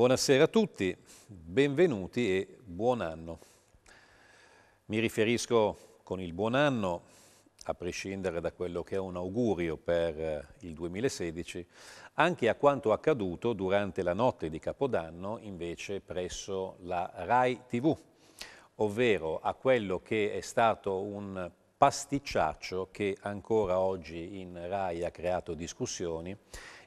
Buonasera a tutti, benvenuti e buon anno. Mi riferisco con il buon anno, a prescindere da quello che è un augurio per eh, il 2016, anche a quanto accaduto durante la notte di Capodanno invece presso la RAI TV, ovvero a quello che è stato un pasticciaccio che ancora oggi in RAI ha creato discussioni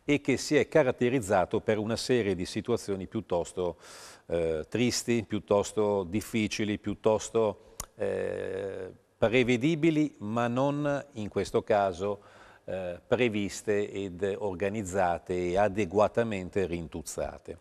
e che si è caratterizzato per una serie di situazioni piuttosto eh, tristi, piuttosto difficili, piuttosto eh, prevedibili, ma non in questo caso eh, previste ed organizzate e adeguatamente rintuzzate.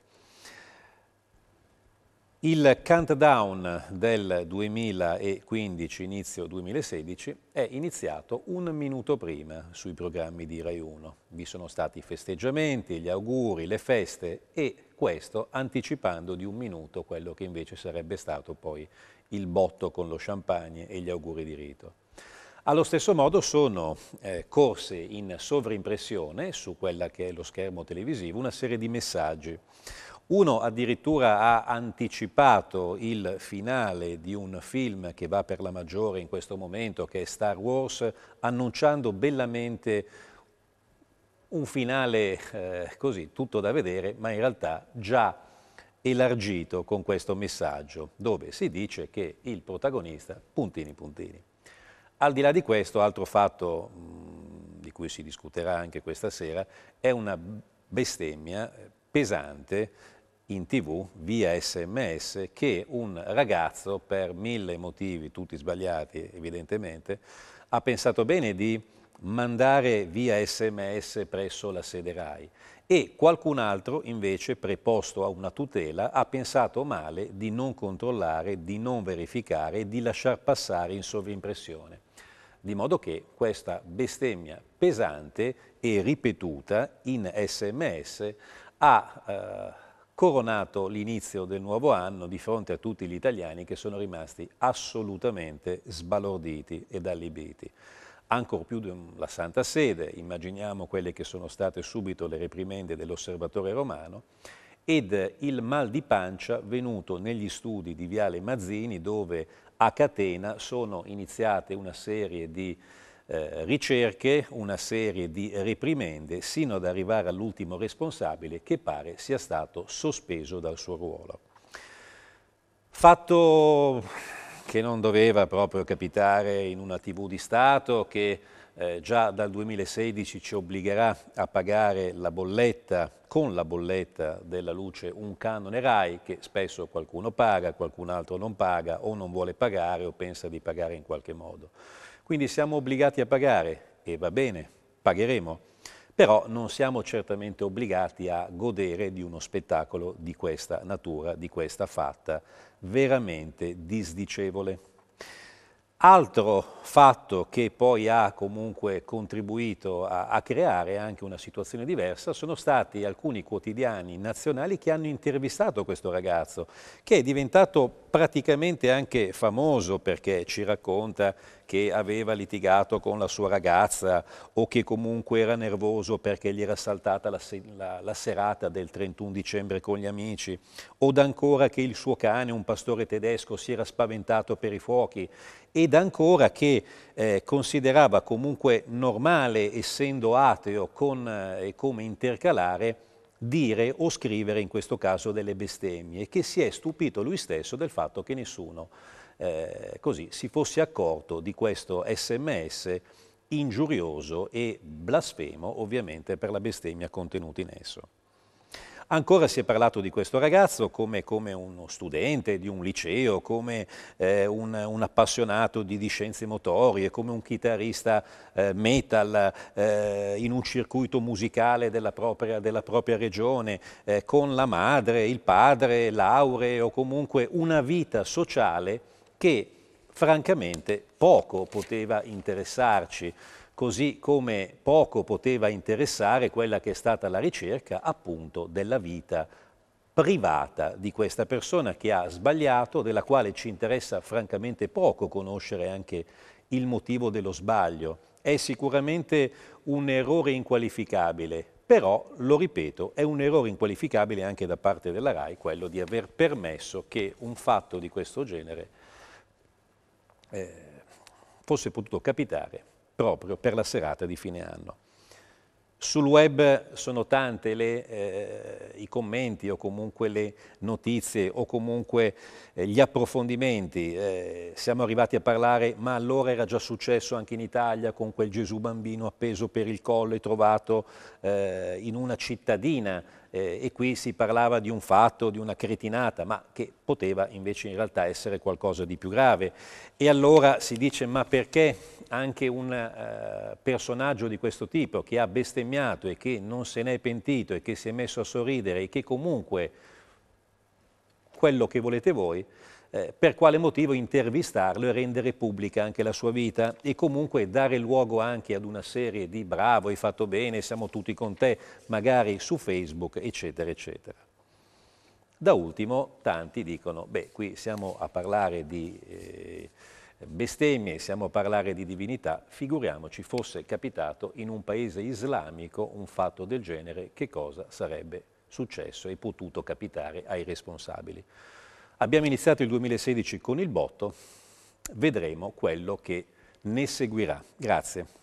Il countdown del 2015, inizio 2016, è iniziato un minuto prima sui programmi di Rai 1. Vi sono stati i festeggiamenti, gli auguri, le feste e questo anticipando di un minuto quello che invece sarebbe stato poi il botto con lo champagne e gli auguri di rito. Allo stesso modo sono eh, corse in sovrimpressione su quella che è lo schermo televisivo una serie di messaggi uno addirittura ha anticipato il finale di un film che va per la maggiore in questo momento, che è Star Wars, annunciando bellamente un finale eh, così, tutto da vedere, ma in realtà già elargito con questo messaggio, dove si dice che il protagonista, puntini puntini. Al di là di questo, altro fatto mh, mm, di cui si discuterà anche questa sera, è una bestemmia pesante in tv via sms che un ragazzo per mille motivi, tutti sbagliati evidentemente, ha pensato bene di mandare via sms presso la sede RAI e qualcun altro invece preposto a una tutela ha pensato male di non controllare, di non verificare di lasciar passare in sovrimpressione. Di modo che questa bestemmia pesante e ripetuta in sms ha eh, coronato l'inizio del nuovo anno di fronte a tutti gli italiani che sono rimasti assolutamente sbalorditi ed allibiti. Ancor più la Santa Sede, immaginiamo quelle che sono state subito le reprimende dell'osservatore romano, ed il mal di pancia venuto negli studi di Viale Mazzini dove a catena sono iniziate una serie di eh, ricerche, una serie di reprimende, sino ad arrivare all'ultimo responsabile che pare sia stato sospeso dal suo ruolo. Fatto che non doveva proprio capitare in una TV di Stato che eh, già dal 2016 ci obbligherà a pagare la bolletta, con la bolletta della luce, un canone RAI che spesso qualcuno paga, qualcun altro non paga o non vuole pagare o pensa di pagare in qualche modo. Quindi siamo obbligati a pagare, e va bene, pagheremo, però non siamo certamente obbligati a godere di uno spettacolo di questa natura, di questa fatta veramente disdicevole. Altro fatto che poi ha comunque contribuito a, a, creare anche una situazione diversa sono stati alcuni quotidiani nazionali che hanno intervistato questo ragazzo, che è diventato praticamente anche famoso perché ci racconta che aveva litigato con la sua ragazza o che comunque era nervoso perché gli era saltata la, la, la serata del 31 dicembre con gli amici, o ancora che il suo cane, un pastore tedesco, si era spaventato per i fuochi ed ancora che eh, considerava comunque normale, essendo ateo, con, eh, come intercalare, dire o scrivere in questo caso delle bestemmie, e che si è stupito lui stesso del fatto che nessuno eh, così, si fosse accorto di questo sms ingiurioso e blasfemo ovviamente per la bestemmia contenuta in esso. Ancora si è parlato di questo ragazzo come, come uno studente di un liceo, come eh, un, un, appassionato di, di, scienze motorie, come un chitarrista eh, metal eh, in un circuito musicale della propria, della propria regione, eh, con la madre, il padre, lauree o comunque una vita sociale che francamente poco poteva interessarci, così come poco poteva interessare quella che è stata la ricerca appunto della vita privata di questa persona che ha sbagliato, della quale ci interessa francamente poco conoscere anche il motivo dello sbaglio. È sicuramente un errore inqualificabile, però, lo ripeto, è un errore inqualificabile anche da parte della RAI quello di aver permesso che un fatto di questo genere eh, fosse potuto capitare proprio per la serata di fine anno. Sul web sono tante le, eh, i commenti o comunque le notizie o comunque eh, gli approfondimenti. Eh, siamo arrivati a parlare, ma allora era già successo anche in Italia con quel Gesù bambino appeso per il collo e trovato eh, in una cittadina eh, e qui si parlava di un fatto, di una cretinata, ma che poteva invece in realtà essere qualcosa di più grave. E allora si dice ma perché anche un eh, personaggio di questo tipo che ha bestemmiato e che non se n'è pentito e che si è messo a sorridere credere che comunque quello che volete voi, eh, per quale motivo intervistarlo e rendere pubblica anche la sua vita e comunque dare luogo anche ad una serie di bravo, hai fatto bene, siamo tutti con te, magari su Facebook, eccetera, eccetera. Da ultimo tanti dicono, beh, qui siamo a parlare di... Eh, bestemmie, siamo a parlare di divinità, figuriamoci fosse capitato in un paese islamico un fatto del genere, che cosa sarebbe successo e potuto capitare ai responsabili. Abbiamo iniziato il 2016 con il botto, vedremo quello che ne seguirà. Grazie.